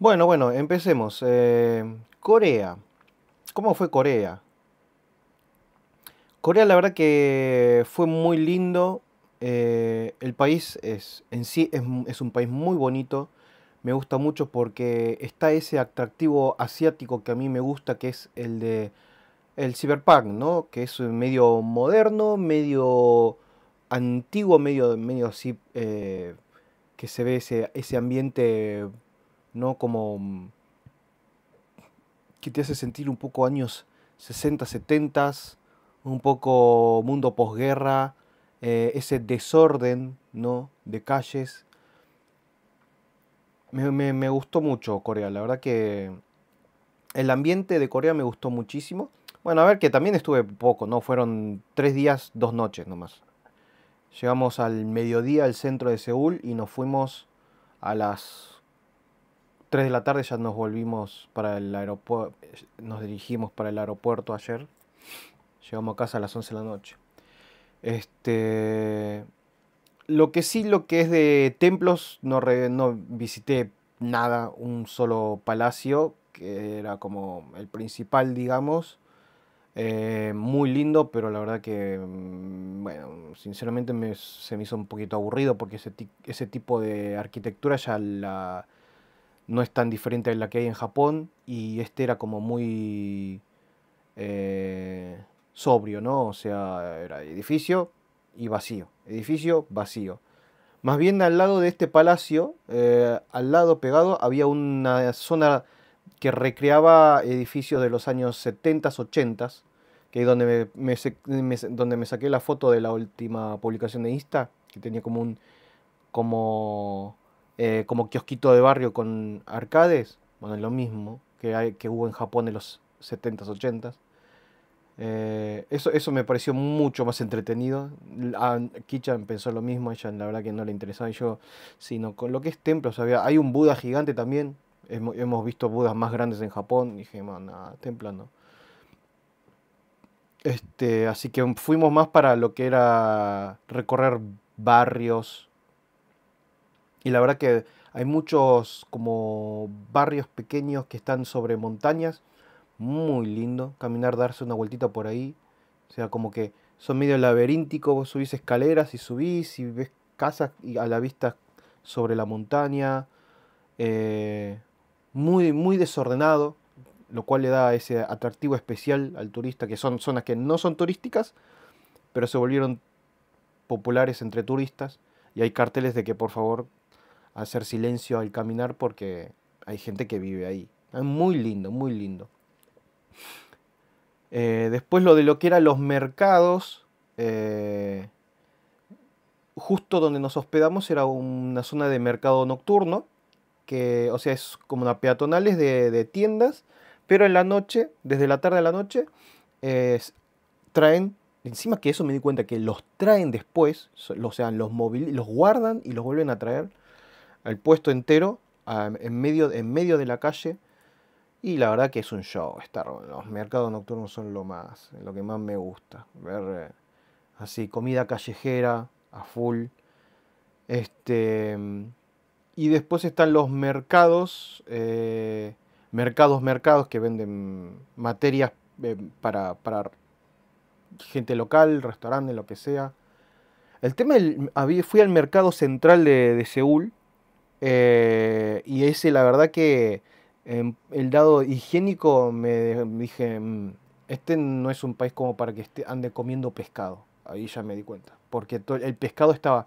Bueno, bueno, empecemos. Eh, Corea. ¿Cómo fue Corea? Corea la verdad que fue muy lindo. Eh, el país es, en sí es, un país muy bonito. Me gusta mucho porque está ese atractivo asiático que a mí me gusta, que es el de el cyberpunk, ¿no? Que es medio moderno, medio antiguo, medio, medio así, eh, que se ve ese, ese ambiente ¿no? Como mm, que te hace sentir un poco años 60, 70, un poco mundo posguerra, eh, ese desorden, ¿no? De calles. Me, me gustó mucho Corea, la verdad que el ambiente de Corea me gustó muchísimo. Bueno, a ver que también estuve poco, ¿no? Fueron tres días, dos noches nomás. Llegamos al mediodía al centro de Seúl y nos fuimos a las 3 de la tarde ya nos volvimos para el aeropuerto, nos dirigimos para el aeropuerto ayer. Llegamos a casa a las 11 de la noche. Este, lo que sí, lo que es de templos, no, no visité nada, un solo palacio, que era como el principal, digamos. Eh, muy lindo, pero la verdad que, mm, bueno, sinceramente me, se me hizo un poquito aburrido porque ese, ese tipo de arquitectura ya la no es tan diferente a la que hay en Japón y este era como muy eh, sobrio, ¿no? O sea, era edificio y vacío, edificio vacío. Más bien al lado de este palacio, eh, al lado pegado, había una zona que recreaba edificios de los años 70, s 80, que es donde me, me, donde me saqué la foto de la última publicación de Insta, que tenía como un... como eh, como kiosquito de barrio con arcades, bueno, es lo mismo que, hay, que hubo en Japón en los 70s, 80s. Eh, eso, eso me pareció mucho más entretenido. A ah, Kichan pensó lo mismo, ella la verdad que no le interesaba yo, sino con lo que es templos. Había, hay un Buda gigante también. Hemos, visto Budas más grandes en Japón. Y dije, "Bueno, nada, no. Este, así que fuimos más para lo que era recorrer barrios, y la verdad que hay muchos como barrios pequeños que están sobre montañas. Muy lindo. Caminar, darse una vueltita por ahí. O sea, como que son medio laberínticos. Vos subís escaleras y subís y ves casas y a la vista sobre la montaña. Eh, muy, muy desordenado. Lo cual le da ese atractivo especial al turista, que son zonas que no son turísticas, pero se volvieron populares entre turistas. Y hay carteles de que por favor hacer silencio al caminar porque hay gente que vive ahí. Es muy lindo, muy lindo. Eh, después lo de lo que eran los mercados, eh, justo donde nos hospedamos era una zona de mercado nocturno, que, o sea, es como una peatonales de, de tiendas, pero en la noche, desde la tarde a la noche, traen, encima que eso me di cuenta que los traen después, o sea, los, los guardan y los vuelven a traer el puesto entero en, medio, en medio de la calle. Y la verdad que es un show estar. Los mercados nocturnos son lo más, lo que más me gusta. Ver eh, así comida callejera a full. Este, y después están los mercados, eh, mercados, mercados que venden materias eh, para, gente local, restaurantes, lo que sea. El tema, fui al mercado central de Seúl eh, y ese, la verdad que em, el dado higiénico me dije, mm, este no es un país como para que esté, ande comiendo pescado. Ahí ya me di cuenta. Porque el pescado estaba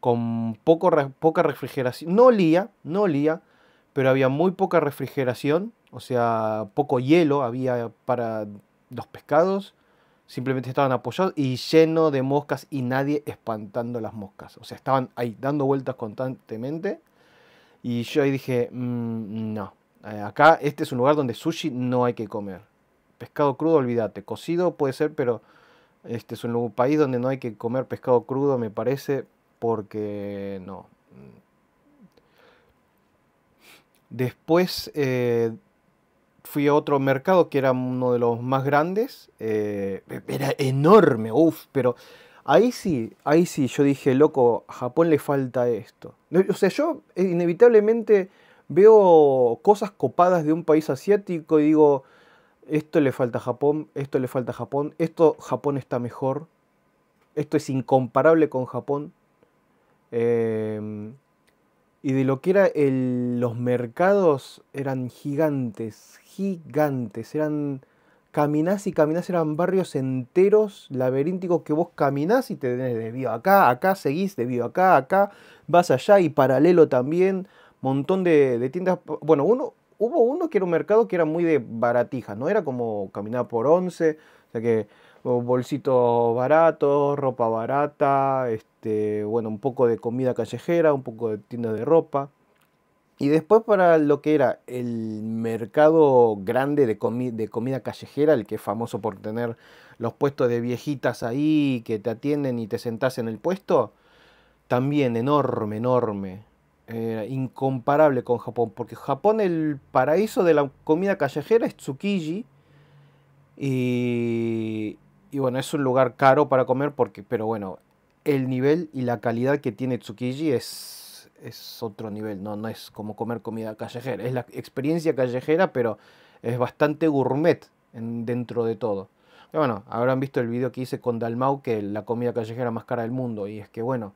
con poco, poca refrigeración. No olía, no olía, pero había muy poca refrigeración. O sea, poco hielo había para los pescados simplemente estaban apoyados y lleno de moscas y nadie espantando las moscas. O sea, estaban ahí dando vueltas constantemente y yo ahí dije, mm, no, eh, acá este es un lugar donde sushi no hay que comer. Pescado crudo, olvídate. Cocido puede ser, pero este es un país donde no hay que comer pescado crudo, me parece, porque no. Después eh, fui a otro mercado que era uno de los más grandes. Eh, era enorme, uff, pero Ahí sí, ahí sí, yo dije, loco, a Japón le falta esto. O sea, yo eh, inevitablemente veo cosas copadas de un país asiático y digo, esto le falta a Japón, esto le falta a Japón, esto Japón está mejor, esto es incomparable con Japón. Em, y de lo que era los mercados eran gigantes, gigantes, eran caminás y caminás, eran barrios enteros, laberínticos, que vos caminás y te tenés debido acá, acá, seguís debido acá, acá, vas allá y paralelo también, montón de, tiendas. Bueno, uno, hubo uno que era un mercado que era muy de baratijas, ¿no? Era como caminar por once, o sea que bolsitos baratos, ropa barata, este, bueno, un poco de comida callejera, un poco de tienda de ropa. Y después para lo que era el mercado grande de, de, comida callejera, el que es famoso por tener los puestos de viejitas ahí que te atienden y te sentás en el puesto, también enorme, enorme. incomparable con Japón, porque Japón el paraíso de la comida callejera es Tsukiji. Y, bueno, es un lugar caro para comer, porque, pero bueno, el nivel y la calidad que tiene Tsukiji es es otro nivel, no, no es como comer comida callejera, es la experiencia callejera, pero es bastante gourmet en, dentro de todo. bueno, habrán visto el video que hice con Dalmau, que la comida callejera más cara del mundo, y es que bueno,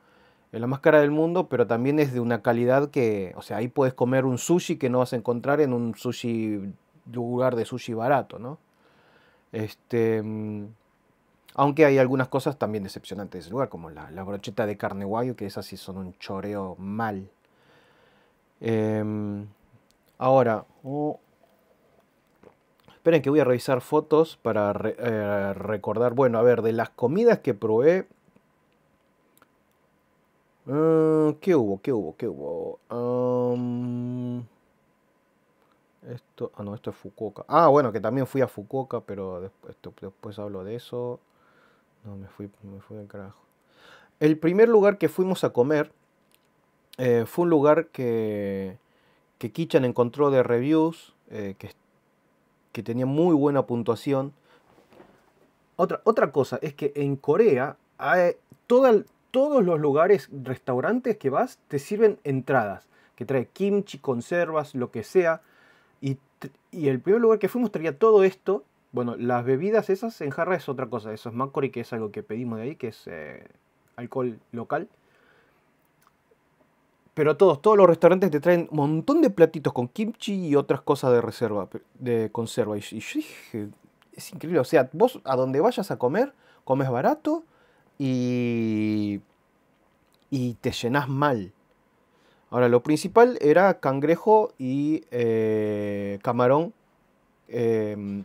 es la más cara del mundo, pero también es de una calidad que, o sea, ahí puedes comer un sushi que no vas a encontrar en un sushi lugar de sushi barato, ¿no? Este mm, aunque hay algunas cosas también decepcionantes de ese lugar, como la, brocheta de carne guayo, que esas sí son un choreo mal. Em, ahora, esperen que voy a revisar fotos para eh, recordar. Bueno, a ver, de las comidas que probé. Eh, ¿Qué hubo? ¿Qué hubo? ¿Qué hubo? Em, esto, ah, no, esto es Fukuoka. Ah, bueno, que también fui a Fukuoka, pero después, después hablo de eso. No, me fui, me fui carajo. El primer lugar que fuimos a comer eh, fue un lugar que, que Kichan encontró de reviews, eh, que, que, tenía muy buena puntuación. Otra, otra cosa es que en Corea todos los lugares, restaurantes que vas, te sirven entradas, que trae kimchi, conservas, lo que sea. Y, y el primer lugar que fuimos traía todo esto bueno, las bebidas esas en jarra es otra cosa, eso es Macori, que es algo que pedimos de ahí, que es eh, alcohol local. Pero todos, todos los restaurantes te traen un montón de platitos con kimchi y otras cosas de reserva, de conserva. Y, yo es increíble. O sea, vos a donde vayas a comer, comes barato y, y te llenas mal. Ahora, lo principal era cangrejo y eh, camarón. Em,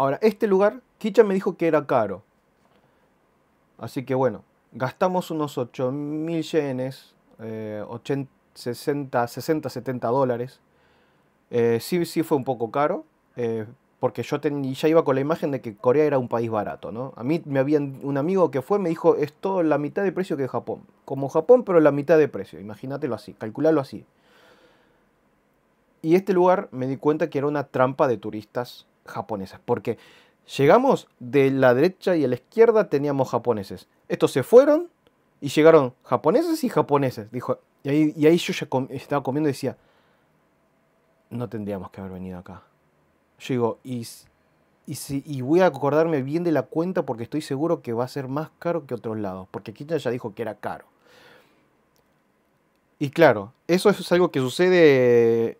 Ahora, este lugar, Kicha me dijo que era caro. Así que bueno, gastamos unos 8.000 yenes, 80, 60, 70 dólares. Eh, sí, sí fue un poco caro, eh, porque yo ya iba con la imagen de que Corea era un país barato, ¿no? A mí me había un amigo que fue me dijo, es todo la mitad de precio que Japón. Como Japón, pero la mitad de precio. Imagínatelo así, calculalo así. Y este lugar me di cuenta que era una trampa de turistas japonesas, porque llegamos de la derecha y a la izquierda teníamos japoneses. Estos se fueron y llegaron japoneses y japoneses. Dijo, y ahí, yo ya estaba comiendo y decía, no tendríamos que haber venido acá. Yo digo, y, voy a acordarme bien de la cuenta porque estoy seguro que va a ser más caro que otros lados, porque Kitchen ya dijo que era caro. Y claro, eso es algo que sucede...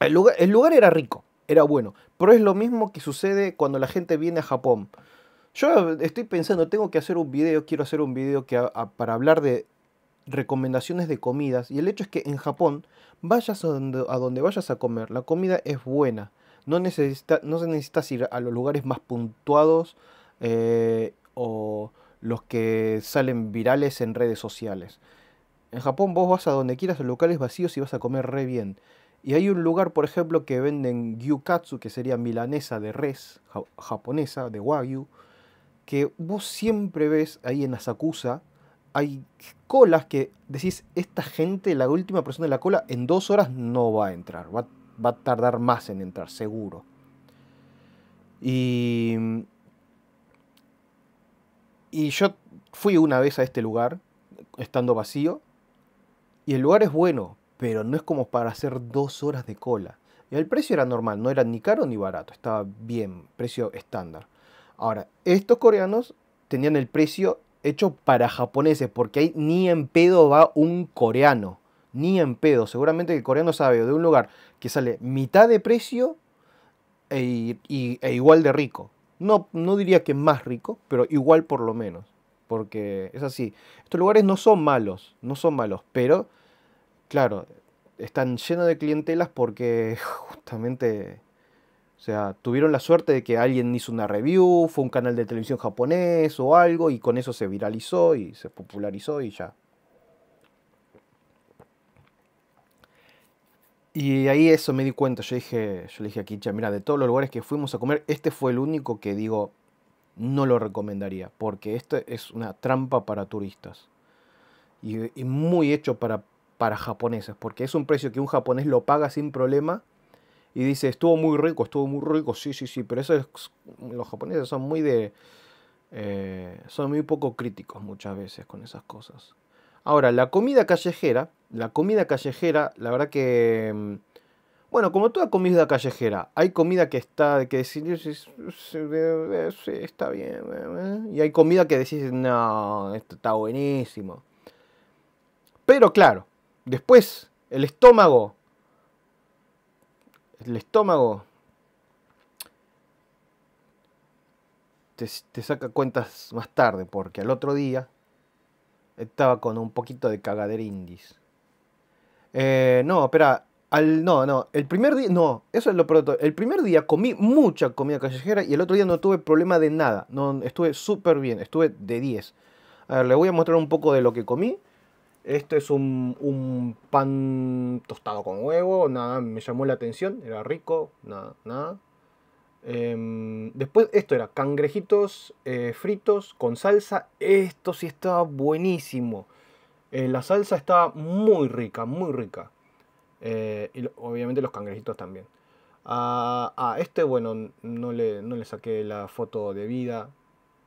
el lugar era rico, era bueno. Pero es lo mismo que sucede cuando la gente viene a Japón. Yo estoy pensando, tengo que hacer un video, quiero hacer un video que para hablar de recomendaciones de comidas. Y el hecho es que en Japón, vayas a donde, vayas a comer, la comida es buena. No, no necesitas ir a los lugares más puntuados eh, o los que salen virales en redes sociales. En Japón vos vas a donde quieras, a locales vacíos y vas a comer re bien. Y hay un lugar, por ejemplo, que venden gyukatsu, que sería milanesa de res, japonesa, de wagyu, que vos siempre ves ahí en Asakusa, hay colas que decís, esta gente, la última persona de la cola, en dos horas no va a entrar, va, a tardar más en entrar, seguro. Y, y yo fui una vez a este lugar, estando vacío, y el lugar es bueno, pero no es como para hacer dos horas de cola. el precio era normal, no era ni caro ni barato, estaba bien, precio estándar. Ahora, estos coreanos tenían el precio hecho para japoneses, porque ahí ni en pedo va un coreano, ni en pedo. Seguramente el coreano sabe de un lugar que sale mitad de precio e, e igual de rico. No, no diría que más rico, pero igual por lo menos. Porque es así. Estos lugares no son malos, no son malos, pero claro, están llenos de clientelas porque justamente, o sea, tuvieron la suerte de que alguien hizo una review, fue un canal de televisión japonés o algo, y con eso se viralizó y se popularizó y ya. Y ahí eso me di cuenta, yo dije, yo le dije a Kicha, mira, de todos los lugares que fuimos a comer, este fue el único que digo, no lo recomendaría, porque esto es una trampa para turistas. y muy hecho para para japoneses, porque es un precio que un japonés lo paga sin problema y dice, estuvo muy rico, estuvo muy rico, sí, sí, sí, pero eso es, los japoneses son muy de... Eh, son muy poco críticos muchas veces con esas cosas. Ahora, la comida callejera, la comida callejera, la verdad que... Mm, bueno, como toda comida callejera, hay comida que está, que decís, sí, está bien, eh, eh", y hay comida que decís, no, esto está buenísimo. Pero claro, Después, el estómago. El estómago. Te, saca cuentas más tarde, porque al otro día estaba con un poquito de cagaderindis. Eh, no, espera, al, no, no, el primer día, no, eso es lo pronto. El primer día comí mucha comida callejera y el otro día no tuve problema de nada. No, estuve súper bien, estuve de 10. A ver, le voy a mostrar un poco de lo que comí esto es un, pan tostado con huevo, nada, me llamó la atención, era rico, nada, nada. Em, después esto era cangrejitos eh, fritos con salsa, esto sí estaba buenísimo. Eh, la salsa estaba muy rica, muy rica. Eh, y obviamente los cangrejitos también. Ah, ah, este, bueno, no le, no le saqué la foto de vida.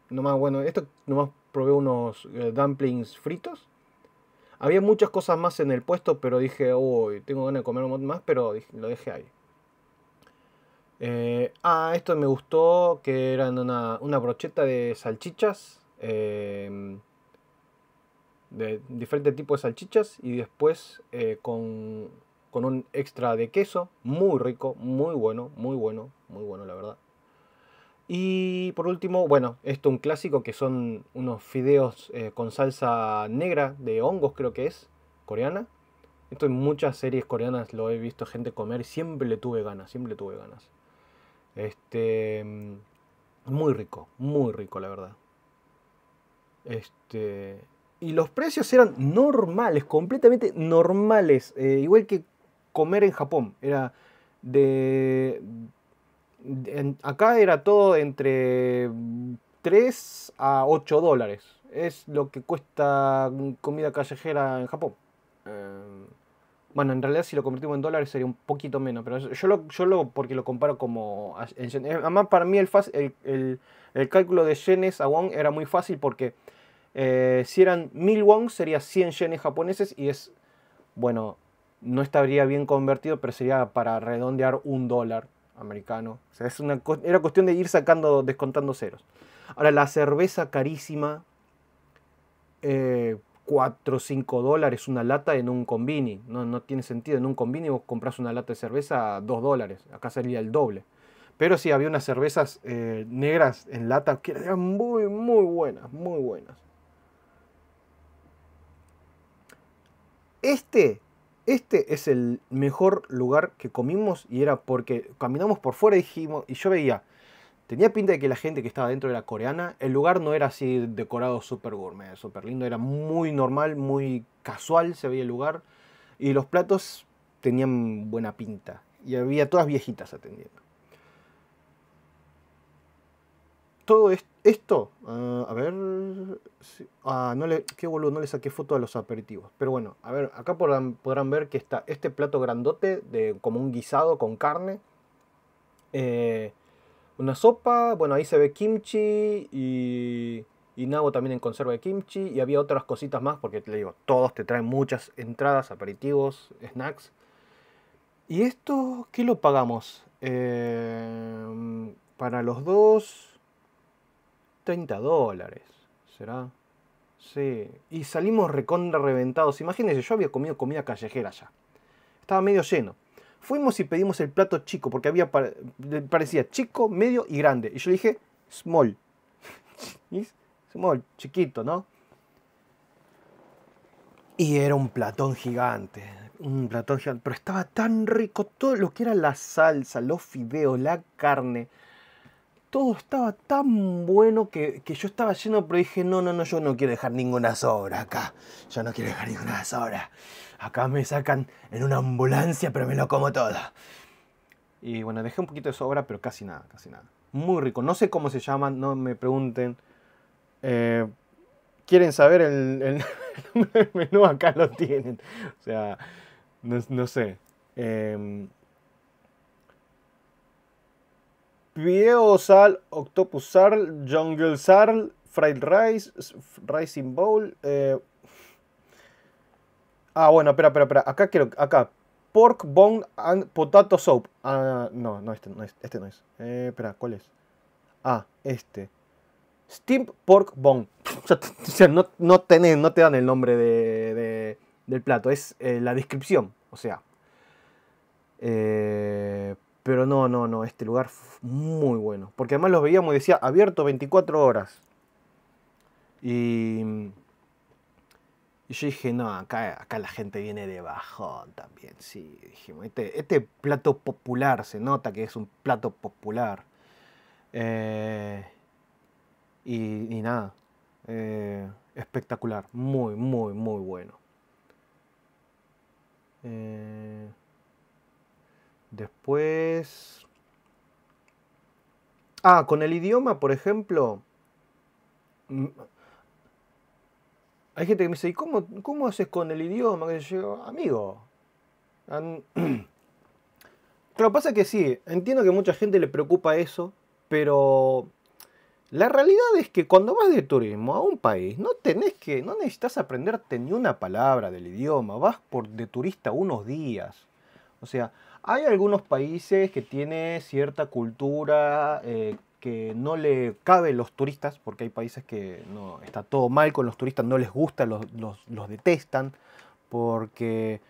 Nomás, bueno, esto nomás probé unos dumplings fritos había muchas cosas más en el puesto, pero dije, uy, tengo ganas de comer un montón más, pero lo dejé ahí. Eh, ah, esto me gustó, que eran una, brocheta de salchichas, em, de diferente tipo de salchichas, y después eh, con un extra de queso, muy rico, muy bueno, muy bueno, muy bueno, la verdad. Y por último, bueno, esto un clásico que son unos fideos eh, con salsa negra de hongos, creo que es, coreana. Esto en muchas series coreanas lo he visto gente comer, siempre le tuve ganas, siempre le tuve ganas. Este. Mm, muy rico, muy rico, la verdad. Este. Y los precios eran normales, completamente normales. Eh, igual que comer en Japón. Era de acá era todo entre 3 a 8 dólares. Es lo que cuesta comida callejera en Japón. Eh, bueno, en realidad si lo convertimos en dólares sería un poquito menos, pero yo lo, yo lo porque lo comparo como... Eh, además para mí el, el, cálculo de yenes a won era muy fácil porque eh, si eran 1000 won sería 100 yenes japoneses y es, bueno, no estaría bien convertido, pero sería para redondear un dólar americano. O sea, es una, era cuestión de ir sacando, descontando ceros. Ahora, la cerveza carísima, 4 o 5 dólares una lata en un convini. No, tiene sentido. En un convini vos compras una lata de cerveza a 2 dólares. Acá sería el doble. Pero sí, había unas cervezas eh, negras en lata que eran muy, muy buenas, muy buenas. Este este es el mejor lugar que comimos y era porque caminamos por fuera y dijimos, y yo veía, tenía pinta de que la gente que estaba dentro era coreana, el lugar no era así decorado súper gourmet, súper lindo, era muy normal, muy casual se veía el lugar y los platos tenían buena pinta y había todas viejitas atendiendo. todo esto, ah, a ver, ah, no le, qué boludo, no le saqué foto a los aperitivos. Pero bueno, a ver, acá podrán, ver que está este plato grandote, de, como un guisado con carne, eh, una sopa, bueno, ahí se ve kimchi y, y nabo también en conserva de kimchi y había otras cositas más, porque te digo, todos te traen muchas entradas, aperitivos, snacks. ¿Y esto qué lo pagamos? Eh, para los dos, 30 dólares, ¿será? Sí. Y salimos recontra reventados. Imagínense, yo había comido comida callejera ya. Estaba medio lleno. Fuimos y pedimos el plato chico, porque había parecía chico, medio y grande. Y yo le dije, small. small, chiquito, ¿no? Y era un platón gigante. Un platón gigante. Pero estaba tan rico todo lo que era la salsa, los fideos, la carne todo estaba tan bueno que, yo estaba lleno, pero dije, no, no, no, yo no quiero dejar ninguna sobra acá. Yo no quiero dejar ninguna sobra. Acá me sacan en una ambulancia, pero me lo como todo. Y bueno, dejé un poquito de sobra, pero casi nada, casi nada. Muy rico. No sé cómo se llaman, no me pregunten. Eh, ¿Quieren saber el, menú? Acá lo tienen. O sea, no, sé. Em, vídeo Sal, Octopus Sarl, Jungle Sarl, Fried Rice, Rising Bowl. Eh, ah, bueno, espera, espera, espera. Acá quiero. Acá. Pork Bone and Potato Soup. Ah, no, no, este no es. Este no es. Eh, espera, ¿cuál es? Ah, este. Steam Pork Bone. O sea, no, no, te dan el nombre del plato, es eh, la descripción. O sea. Eh, pero no, no, no, este lugar muy bueno. Porque además los veíamos y decía abierto 24 horas. Y, yo dije, no, acá, acá la gente viene de bajón también. Sí, dijimos, este, este plato popular, se nota que es un plato popular. Eh, y, nada, eh, espectacular, muy, muy, muy bueno. Eh, Después... Ah, con el idioma, por ejemplo... Hay gente que me dice, cómo, haces con el idioma? Que yo, amigo. Lo pasa que sí, entiendo que mucha gente le preocupa eso, pero la realidad es que cuando vas de turismo a un país, no tenés que, no necesitas aprenderte ni una palabra del idioma, vas por de turista unos días. O sea, hay algunos países que tienen cierta cultura eh, que no le cabe los turistas, porque hay países que no, está todo mal con los turistas, no les gusta, los, detestan, porque,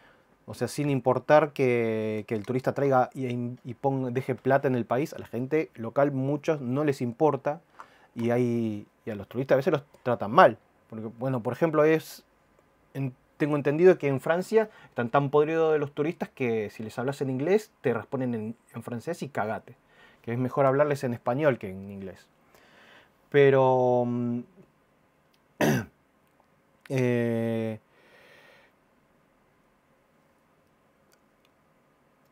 o sea, sin importar que, el turista traiga y, ponga, deje plata en el país, a la gente local muchos no les importa y, hay, y a los turistas a veces los tratan mal. Porque, bueno, por ejemplo, es tengo entendido que en Francia están tan podridos de los turistas que si les hablas en inglés te responden en, francés y cagate. Que es mejor hablarles en español que en inglés. Pero... Mm, eh,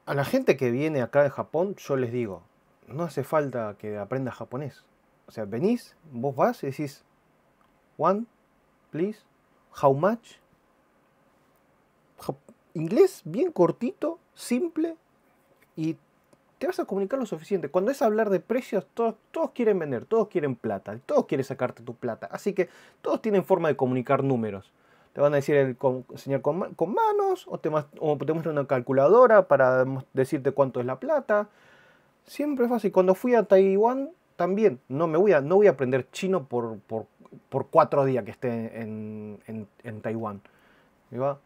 a la gente que viene acá de Japón, yo les digo, no hace falta que aprendas japonés. O sea, venís, vos vas y decís, one, please, how much, inglés bien cortito, simple y te vas a comunicar lo suficiente. Cuando es hablar de precios, todos, quieren vender, todos quieren plata, todos quieren sacarte tu plata. Así que todos tienen forma de comunicar números. Te van a decir el con, con, manos o te, muestran una calculadora para decirte cuánto es la plata. Siempre es fácil. Cuando fui a Taiwán, también no me voy a, no voy a aprender chino por, por, cuatro días que esté en, en, Taiwán. ¿Va?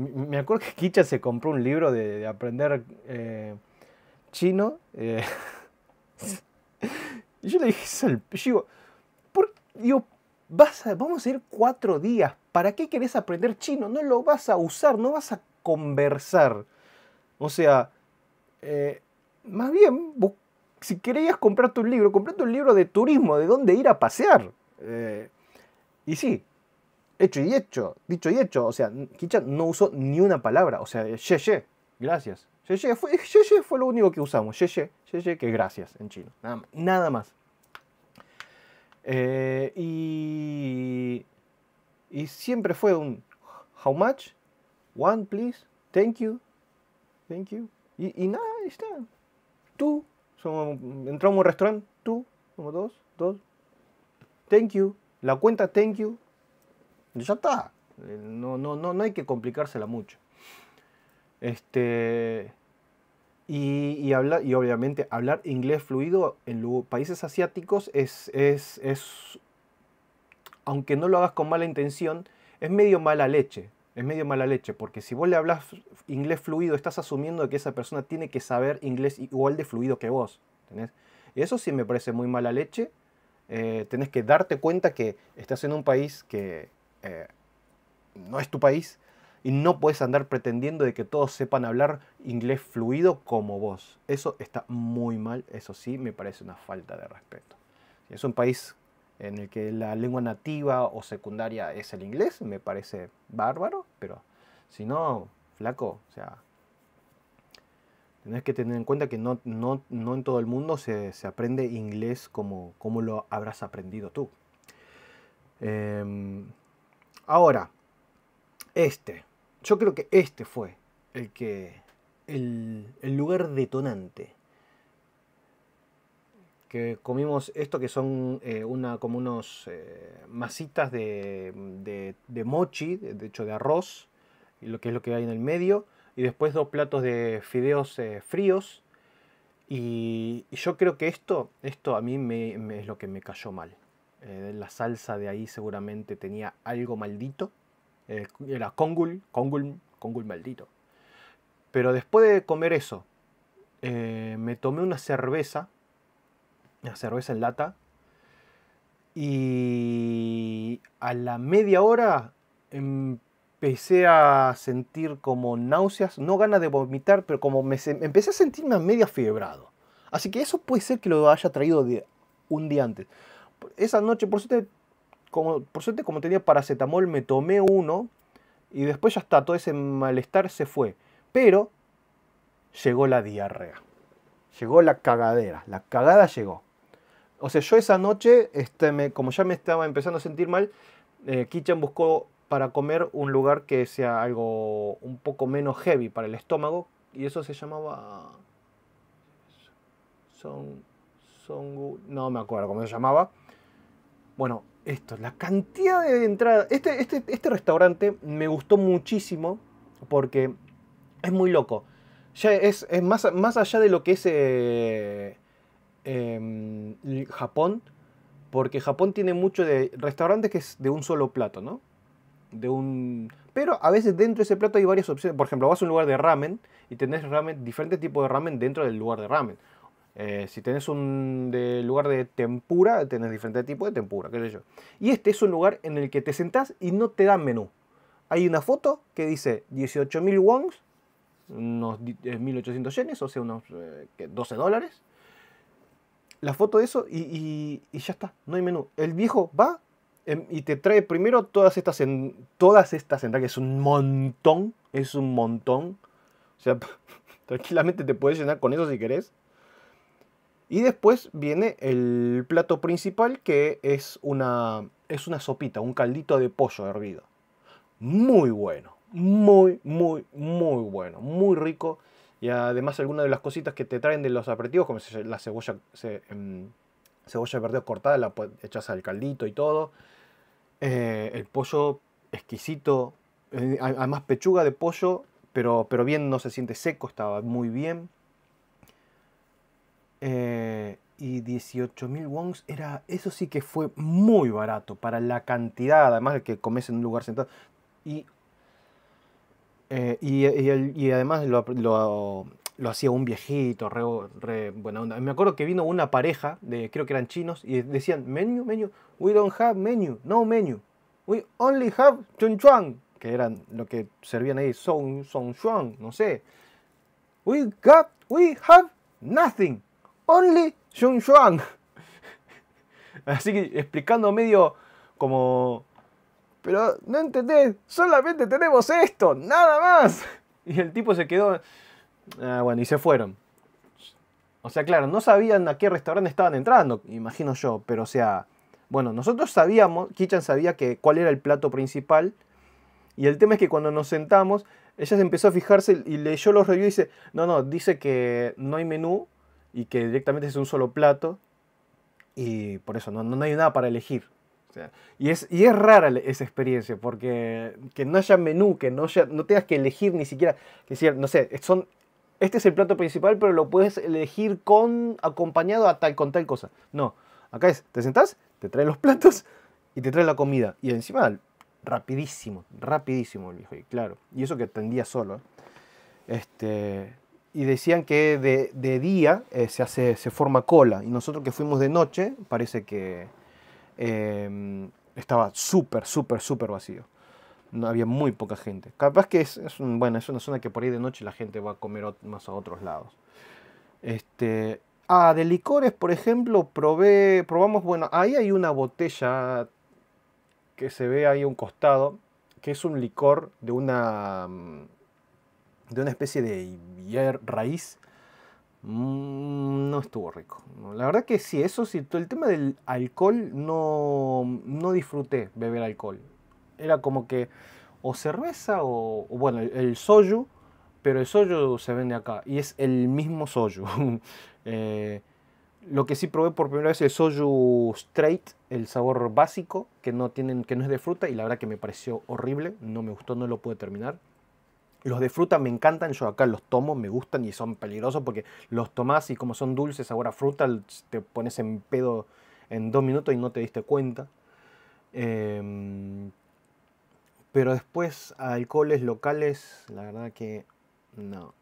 Me acuerdo que Kicha se compró un libro de, aprender eh, chino. Eh, y yo le dije, yo vas vamos a ir cuatro días. ¿Para qué querés aprender chino? No lo vas a usar, no vas a conversar. O sea, eh, más bien, si querías comprarte un libro, comprate un libro de turismo, de dónde ir a pasear. y sí, hecho y hecho, dicho y hecho. O sea, Kichan no usó ni una palabra. O sea, ye, ye gracias. Ye, ye fue, lo único que usamos. Ye, ye, que gracias en chino. Nada más. Nada más. Eh, y, siempre fue un how much, one please, thank you, thank you. Y, nada, ahí está. Tú, somos, entramos a un restaurante, tú, como dos, dos. Thank you, la cuenta, thank you, ya está. Eh, no, no, no, hay que complicársela mucho. Este, y, y obviamente hablar inglés fluido en países asiáticos es, aunque no lo hagas con mala intención, es medio mala leche. Es medio mala leche, porque si vos le hablas inglés fluido, estás asumiendo que esa persona tiene que saber inglés igual de fluido que vos. tenés eso sí me parece muy mala leche. Eh, tenés que darte cuenta que estás en un país que, eh, no es tu país y no puedes andar pretendiendo de que todos sepan hablar inglés fluido como vos. Eso está muy mal, eso sí me parece una falta de respeto. es un país en el que la lengua nativa o secundaria es el inglés, me parece bárbaro, pero si no, flaco, o sea, tenés que tener en cuenta que no, en todo el mundo se, aprende inglés como, como, lo habrás aprendido tú. Em, Ahora, este, yo creo que este fue el que, el, lugar detonante. Que comimos esto que son eh, una, como unos eh, masitas de, mochi, de hecho de arroz, lo que es lo que hay en el medio, y después dos platos de fideos eh, fríos. Y, yo creo que esto, esto a mí me, es lo que me cayó mal. Eh, la salsa de ahí seguramente tenía algo maldito. Eh, era congul, congul, congul maldito. Pero después de comer eso, eh, me tomé una cerveza, una cerveza en lata, y a la media hora empecé a sentir como náuseas, no ganas de vomitar, pero como me, empecé a sentirme media fiebrado. Así que eso puede ser que lo haya traído de un día antes esa noche, por suerte, como, por suerte, como tenía paracetamol, me tomé uno y después ya está, todo ese malestar se fue. Pero llegó la diarrea, llegó la cagadera, la cagada llegó. O sea, yo esa noche, este, me, como ya me estaba empezando a sentir mal, eh, Kitchen buscó para comer un lugar que sea algo un poco menos heavy para el estómago y eso se llamaba... Son no me acuerdo cómo se llamaba. Bueno, esto, la cantidad de entradas. Este, este, este restaurante me gustó muchísimo porque es muy loco. Ya es, más, más, allá de lo que es eh, em, Japón, porque Japón tiene mucho de restaurantes que es de un solo plato, ¿no? De un... Pero a veces dentro de ese plato hay varias opciones. Por ejemplo, vas a un lugar de ramen y tenés ramen, diferentes tipos de ramen dentro del lugar de ramen. Eh, si tenés un lugar de tempura, tenés diferentes tipos de tempura, qué sé yo. Y este es un lugar en el que te sentás y no te dan menú. Hay una foto que dice 18.000 wongs, unos 1.800 eh, yenes, o sea, unos 12 eh, dólares. La foto de eso y, ya está, no hay menú. El viejo va em, y te trae primero todas estas, en, todas estas entradas, que es un montón, es un montón. O sea, tranquilamente te puedes llenar con eso si querés. Y después viene el plato principal que es una, es una sopita, un caldito de pollo hervido. Muy bueno, muy, muy, muy bueno, muy rico. Y además algunas de las cositas que te traen de los aperitivos, como la cebolla, em, cebolla verde cortada, la echas al caldito y todo. Eh, el pollo exquisito, eh, además pechuga de pollo, pero, pero bien, no se siente seco, estaba muy bien. Eh, y 18.000 wongs era, eso sí que fue muy barato para la cantidad, además de que comes en un lugar sentado. Y, eh, y, y, además lo, lo, lo, hacía un viejito, re, re, buena onda. Me acuerdo que vino una pareja, de, creo que eran chinos, y decían, menu, menu, we don't have menu, no menu, we only have chun chuan, que eran lo que servían ahí, son, son chuan, no sé. We got, we have nothing. Only Jung Así que explicando medio como... Pero no entendés, solamente tenemos esto, nada más. Y el tipo se quedó... Ah, bueno, y se fueron. O sea, claro, no sabían a qué restaurante estaban entrando, imagino yo, pero o sea, bueno, nosotros sabíamos, Kichan sabía que cuál era el plato principal, y el tema es que cuando nos sentamos, ella se empezó a fijarse y leyó los reviews y dice, no, no, dice que no hay menú, y que directamente es un solo plato y por eso no, hay nada para elegir. y, es, es rara esa experiencia, porque que no haya menú, que no, no tengas que elegir ni siquiera, que decir, no sé, son, este es el plato principal, pero lo puedes elegir con, acompañado a tal, con tal cosa. No, acá es, te sentás, te traen los platos y te traen la comida. Y encima, rapidísimo, rapidísimo, el y claro. Y eso que tendía solo. ¿eh? Este, y decían que de, día eh, se, hace, se forma cola y nosotros que fuimos de noche parece que em, estaba súper, súper, súper vacío. No, había muy poca gente. Capaz que es, bueno, es una zona que por ahí de noche la gente va a comer más a otros lados. Este, ah, de licores, por ejemplo, probé, probamos, bueno, ahí hay una botella que se ve ahí a un costado, que es un licor de una... Mm, de una especie de raíz, mm, no estuvo rico. La verdad que sí, eso sí, el tema del alcohol no, no disfruté beber alcohol. Era como que o cerveza o, bueno, el, soju, pero el soju se vende acá y es el mismo soju. Eh, lo que sí probé por primera vez es el soju straight, el sabor básico, que no, tienen, que no es de fruta, y la verdad que me pareció horrible, no me gustó, no lo pude terminar. Los de fruta me encantan, yo acá los tomo, me gustan y son peligrosos porque los tomás y como son dulces, ahora fruta, te pones en pedo en dos minutos y no te diste cuenta. Em, pero después alcoholes locales, la verdad que no.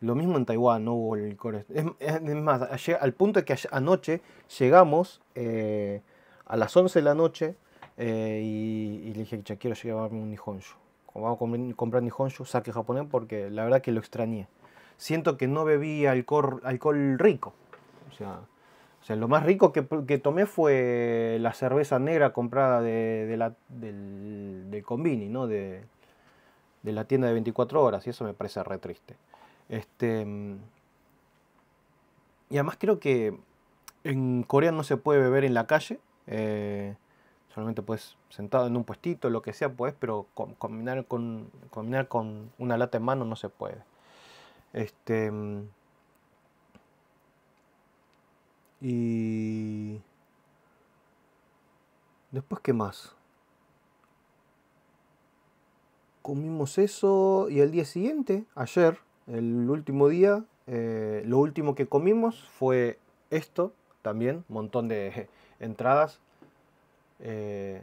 Lo mismo en Taiwán, no hubo alcoholes Es, más, al punto de que anoche llegamos eh, a las 11 de la noche eh, y, le dije quiero llevarme un Nihonshu vamos a comprar Nihonshu, saque japonés, porque la verdad que lo extrañé. Siento que no bebí alcohol, rico. O sea, o sea, lo más rico que, tomé fue la cerveza negra comprada de, del, del ¿no? De, de, la tienda de 24 horas, y eso me parece re triste. Este, y además creo que en Corea no se puede beber en la calle. Eh, solamente puedes sentado en un puestito, lo que sea, puedes. pero combinar, con, combinar con una lata en mano no se puede. Este. Mm, y. Después, ¿qué más? Comimos eso y al día siguiente, ayer, el último día, eh, lo último que comimos fue esto también, Un montón de entradas eh,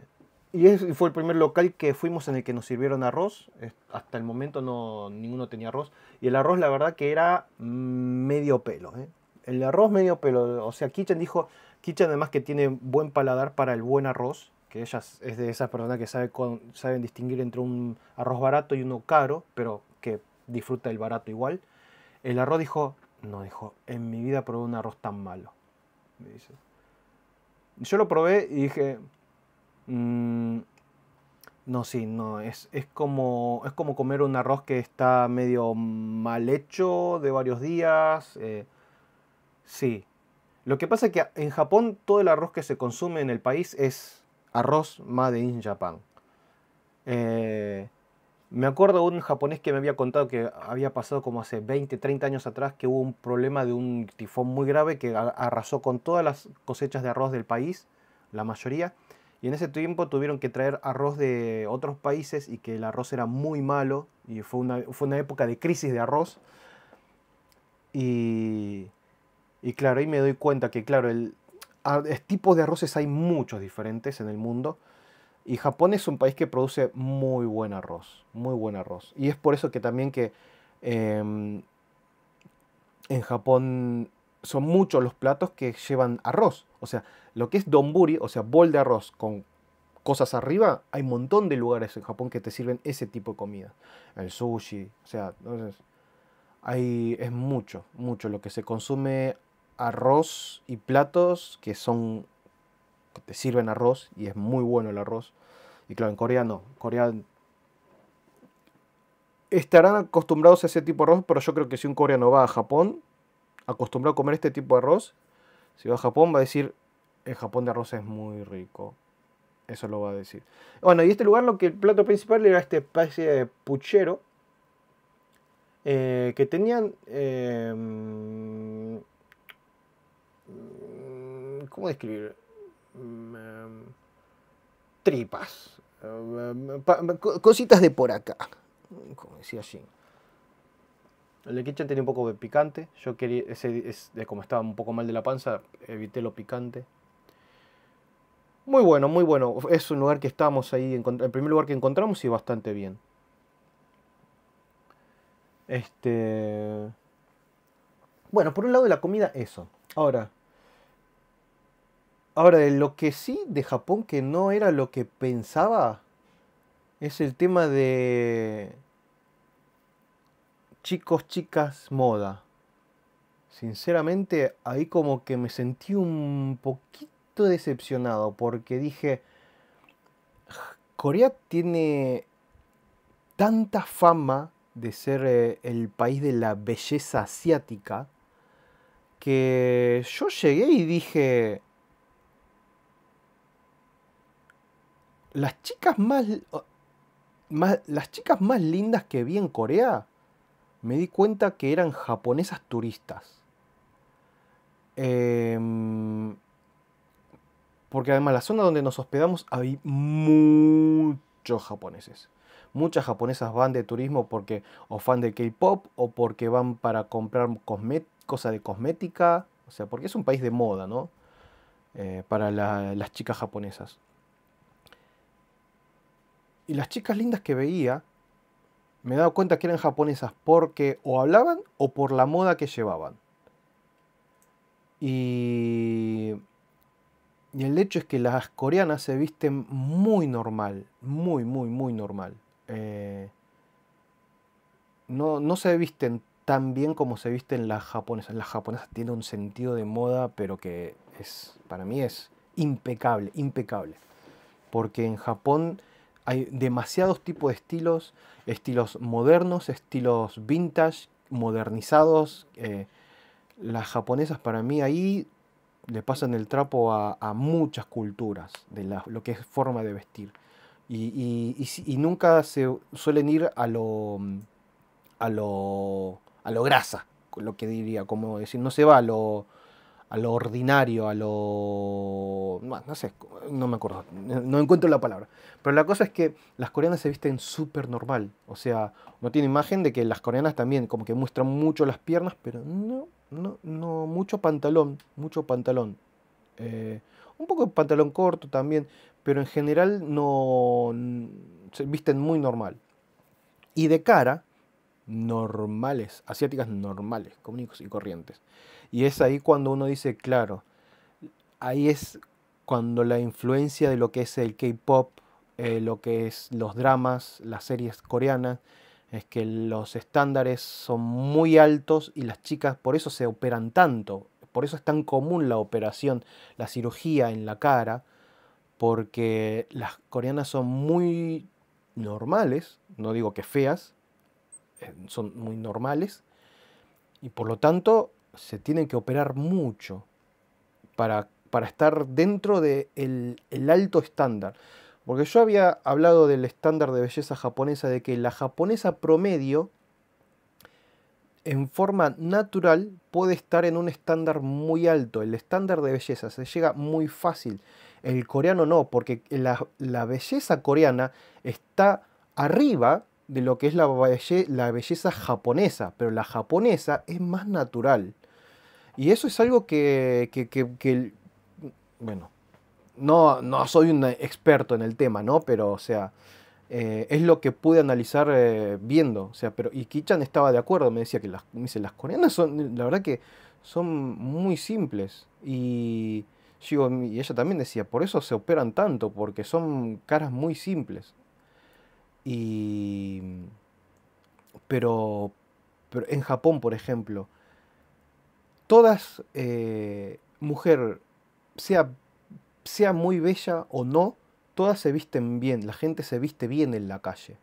y fue el primer local que fuimos en el que nos sirvieron arroz. Hasta el momento no, ninguno tenía arroz. Y el arroz, la verdad, que era medio pelo. ¿eh? El arroz medio pelo. O sea, Kitchen dijo, Kitchen además que tiene buen paladar para el buen arroz, que ella es de esas personas que sabe saben distinguir entre un arroz barato y uno caro, pero que disfruta el barato igual. El arroz dijo, no, dijo, en mi vida probé un arroz tan malo. dice. Yo lo probé y dije, Mm, no, sí, no, es, como, es como comer un arroz que está medio mal hecho de varios días. Eh, sí. Lo que pasa es que en Japón todo el arroz que se consume en el país es arroz made in Japan. Eh, me acuerdo un japonés que me había contado que había pasado como hace 20, 30 años atrás que hubo un problema de un tifón muy grave que arrasó con todas las cosechas de arroz del país, la mayoría, y en ese tiempo tuvieron que traer arroz de otros países y que el arroz era muy malo y fue una, época de crisis de arroz. Y, claro, ahí me doy cuenta que, claro, el, tipos de arroces hay muchos diferentes en el mundo. Y Japón es un país que produce muy buen arroz, muy buen arroz. Y es por eso que también que em, en Japón son muchos los platos que llevan arroz. O sea, lo que es donburi, o sea, bol de arroz con cosas arriba, hay un montón de lugares en Japón que te sirven ese tipo de comida. El sushi, o sea, entonces, hay, es mucho, mucho lo que se consume arroz y platos que son, que te sirven arroz y es muy bueno el arroz. Y claro, en Corea no, estarán acostumbrados a ese tipo de arroz, pero yo creo que si un coreano va a Japón, acostumbrado a comer este tipo de arroz, si va a Japón va a decir, el Japón de arroz es muy rico. Eso lo va a decir. Bueno, y este lugar lo que el plato principal era este especie de puchero. Eh, que tenían. Em, ¿Cómo describir? Mm, em, tripas. Em, cositas de por acá. Como decía Jim. El de Kitchen tenía un poco de picante. Yo quería, como estaba un poco mal de la panza, evité lo picante. Muy bueno, muy bueno. Es un lugar que estamos ahí, el primer lugar que encontramos y bastante bien. Este. Bueno, por un lado de la comida, eso. Ahora. Ahora, de lo que sí de Japón que no era lo que pensaba es el tema de chicos, chicas, moda. Sinceramente, ahí como que me sentí un poquito decepcionado porque dije, Corea tiene tanta fama de ser eh, el país de la belleza asiática que yo llegué y dije, las chicas más, más, las chicas más lindas que vi en Corea me di cuenta que eran japonesas turistas. Em, porque además la zona donde nos hospedamos hay muchos japoneses. Muchas japonesas van de turismo porque o fan de K-pop o porque van para comprar cosas de cosmética. O sea, porque es un país de moda, ¿no? Eh, para las chicas japonesas. Y las chicas lindas que veía me he dado cuenta que eran japonesas porque o hablaban o por la moda que llevaban. Y, el hecho es que las coreanas se visten muy normal, muy, muy, muy normal. Eh, no, no se visten tan bien como se visten las japonesas. Las japonesas tienen un sentido de moda, pero que es, para mí es impecable, impecable. Porque en Japón hay demasiados tipos de estilos, estilos modernos, estilos vintage, modernizados. Eh, las japonesas para mí ahí le pasan el trapo a, muchas culturas de lo que es forma de vestir. Y, nunca se suelen ir a lo, a lo, a lo grasa, lo que diría, como decir, no se va a lo a lo ordinario, a lo... no sé, no me acuerdo, no encuentro la palabra. Pero la cosa es que las coreanas se visten súper normal. O sea, no tiene imagen de que las coreanas también como que muestran mucho las piernas, pero no, no, no, mucho pantalón, mucho pantalón. Eh, un poco de pantalón corto también, pero en general no... se visten muy normal. Y de cara, normales, asiáticas normales, comunes y corrientes. Y es ahí cuando uno dice, claro, ahí es cuando la influencia de lo que es el K-Pop, eh, lo que es los dramas, las series coreanas, es que los estándares son muy altos y las chicas por eso se operan tanto, por eso es tan común la operación, la cirugía en la cara, porque las coreanas son muy normales, no digo que feas, eh, son muy normales, y por lo tanto se tiene que operar mucho para, estar dentro del el alto estándar. Porque yo había hablado del estándar de belleza japonesa, de que la japonesa promedio, en forma natural, puede estar en un estándar muy alto. El estándar de belleza se llega muy fácil. El coreano no, porque la, belleza coreana está arriba de lo que es la, la belleza japonesa, pero la japonesa es más natural. Y eso es algo que, bueno, no, no soy un experto en el tema, ¿no? Pero, o sea, eh, es lo que pude analizar eh, viendo. O sea, pero, y Kichan estaba de acuerdo, me decía que las, me dice, las coreanas son, la verdad que son muy simples. Y, yo, y ella también decía, por eso se operan tanto, porque son caras muy simples. Y... Pero, pero en Japón, por ejemplo, todas eh, mujer, sea, sea muy bella o no, todas se visten bien, la gente se viste bien en la calle.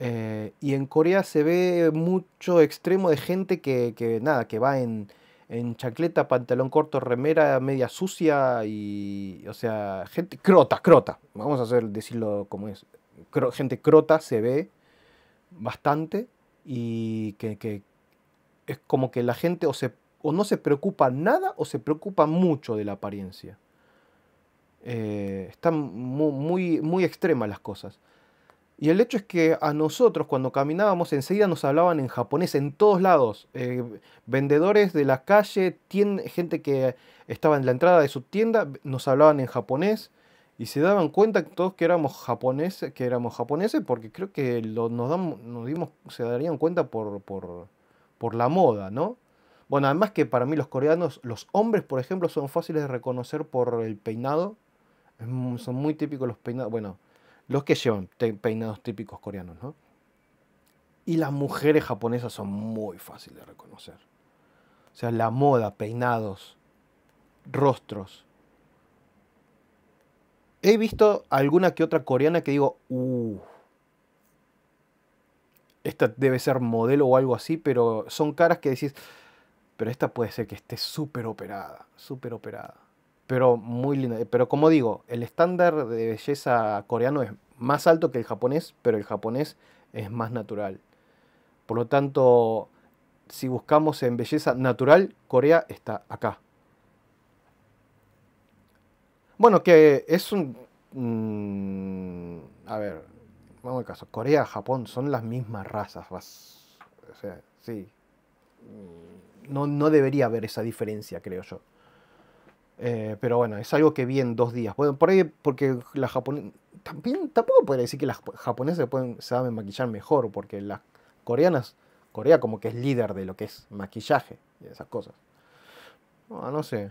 Eh, y en Corea se ve mucho extremo de gente que, nada, que va en, en, chacleta, pantalón corto, remera, media sucia y, o sea, gente crota, crota. Vamos a hacer, decirlo como es. gente crota se ve bastante y que, que es como que la gente o se o no se preocupa nada o se preocupa mucho de la apariencia. Eh, están muy, muy, extremas las cosas. Y el hecho es que a nosotros cuando caminábamos enseguida nos hablaban en japonés en todos lados. Eh, vendedores de la calle, gente que estaba en la entrada de su tienda, nos hablaban en japonés. Y se daban cuenta todos que éramos japoneses, que éramos japoneses porque creo que nos, nos se darían cuenta por, por la moda, ¿no? Bueno, además que para mí los coreanos, los hombres, por ejemplo, son fáciles de reconocer por el peinado. Son muy típicos los peinados. Bueno, los que llevan peinados típicos coreanos, ¿no? Y las mujeres japonesas son muy fáciles de reconocer. O sea, la moda, peinados, rostros. He visto alguna que otra coreana que digo, uh, esta debe ser modelo o algo así, pero son caras que decís, pero esta puede ser que esté súper operada, súper operada. Pero muy linda. Pero como digo, el estándar de belleza coreano es más alto que el japonés, pero el japonés es más natural. Por lo tanto, si buscamos en belleza natural, Corea está acá. Bueno, que es un... Mm, a ver, vamos al caso. Corea, Japón son las mismas razas. o sea, sí no, debería haber esa diferencia, creo yo. Eh, pero bueno, es algo que vi en dos días. Bueno, por ahí, porque la También, tampoco podría decir que las japonesas pueden, saben maquillar mejor, porque las coreanas. Corea como que es líder de lo que es maquillaje y esas cosas. Ah, no, sé.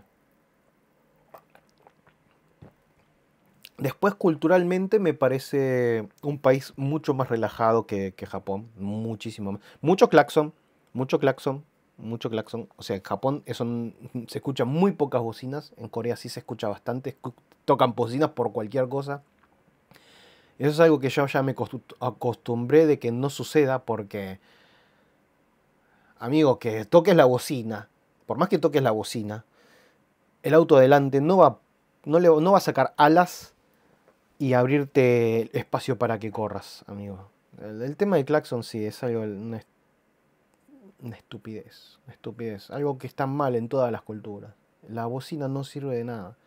Después, culturalmente, me parece un país mucho más relajado que, Japón. Muchísimo más. Mucho claxon. Mucho claxon mucho claxon. O sea, en Japón eso se escuchan muy pocas bocinas, en Corea sí se escucha bastante, tocan bocinas por cualquier cosa. Eso es algo que yo ya me acostumbré de que no suceda porque, amigo, que toques la bocina, por más que toques la bocina, el auto adelante no va, no le, no va a sacar alas y abrirte espacio para que corras, amigo. El, tema de claxon sí es algo, una estupidez, una estupidez, algo que está mal en todas las culturas. La bocina no sirve de nada.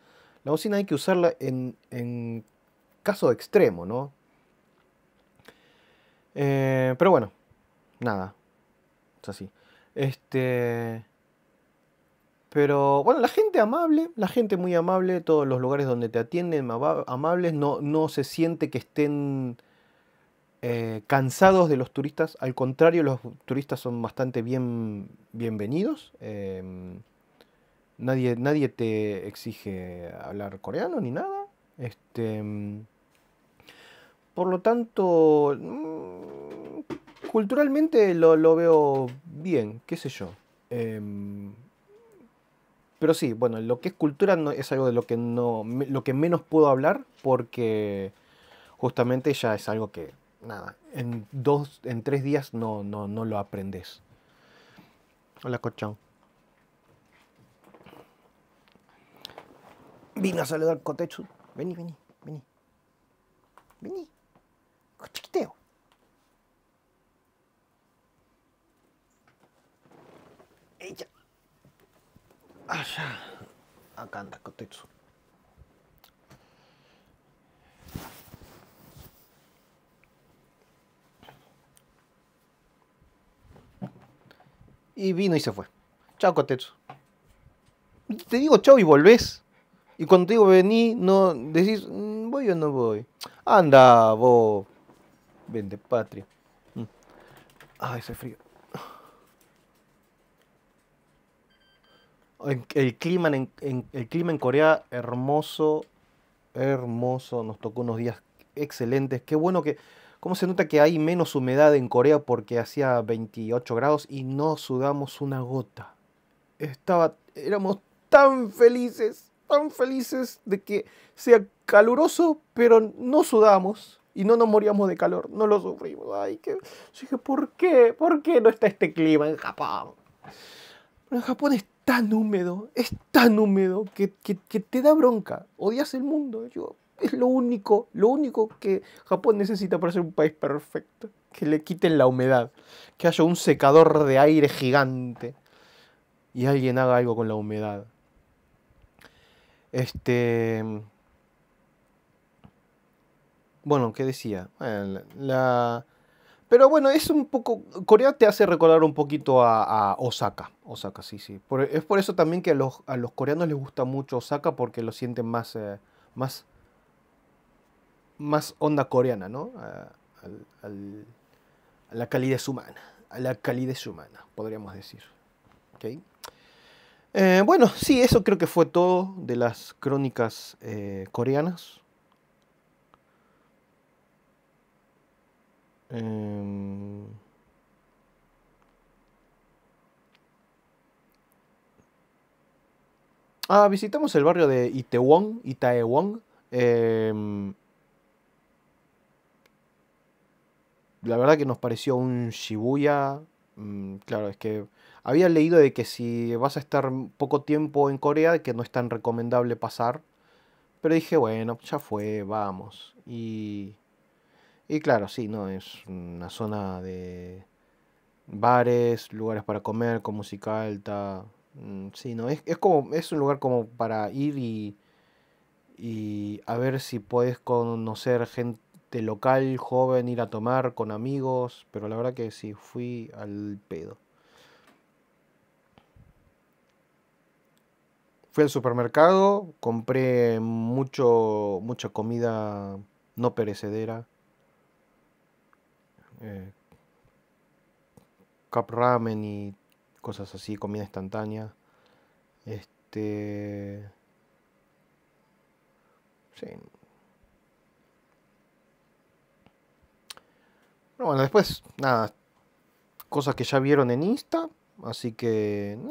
La bocina hay que usarla en, en caso extremo, ¿no? Eh, pero bueno, nada, es así. Este. Pero bueno, la gente amable, la gente muy amable, todos los lugares donde te atienden amables, no, no se siente que estén eh, cansados de los turistas, al contrario, los turistas son bastante bien, bienvenidos. Em, nadie, nadie te exige hablar coreano ni nada. Este, em, por lo tanto, mm, culturalmente lo, veo bien, qué sé yo. Em, pero sí, bueno, lo que es cultura no, es algo de lo que, no, lo que menos puedo hablar porque justamente ya es algo que nada. En, dos, en tres días no, no, no lo aprendes. Hola, cochón. Vine a saludar Cotechu. Vení, vení, vení. Vení. Cochiquiteo. Ella. Allá. Acá anda Cotechu. y vino y se fue. Chao, Cotetsu. Te digo chao y volvés. Y cuando te digo vení, no decís, mm, voy o no voy. Anda, vos. Vende patria. Mm. Ay, ese frío. clima el clima en Corea, hermoso, hermoso. Nos tocó unos días excelentes. Qué bueno que ¿Cómo se nota que hay menos humedad en Corea porque hacía 28 grados y no sudamos una gota? Estaba, éramos tan felices, tan felices de que sea caluroso, pero no sudamos y no nos moríamos de calor, no lo sufrimos. Ay, que... dije, ¿por qué? ¿Por qué no está este clima en Japón? Pero en Japón es tan húmedo, es tan húmedo que, que te da bronca. Odias el mundo. Yo, es lo único, lo único que Japón necesita para ser un país perfecto. Que le quiten la humedad. Que haya un secador de aire gigante. Y alguien haga algo con la humedad. Este. Bueno, ¿qué decía? la... Pero bueno, es un poco. Corea te hace recordar un poquito a, Osaka. Osaka, sí, sí. es por eso también que a los, coreanos les gusta mucho Osaka porque lo sienten más, eh, más más onda coreana, ¿no? A, la calidez humana, a la calidez humana, podríamos decir. Eh, bueno, sí, eso creo que fue todo de las crónicas eh, coreanas. Em, ah, visitamos el barrio de Itaewon, Itaewon. Eh, la verdad que nos pareció un Shibuya. Mm, claro, es que había leído de que si vas a estar poco tiempo en Corea, que no es tan recomendable pasar. Pero dije, bueno, ya fue, vamos. Y, y claro, sí, no, es una zona de bares, lugares para comer, con música alta. Mm, sí, no, es, como, es un lugar como para ir y, y a ver si puedes conocer gente este, local joven, ir a tomar con amigos, pero la verdad que sí, fui al pedo. Fui al supermercado, compré mucho, mucha comida no perecedera. Eh, cup ramen y cosas así, comida instantánea. Este. Sí. bueno, después, nada, cosas que ya vieron en Insta, así que nada.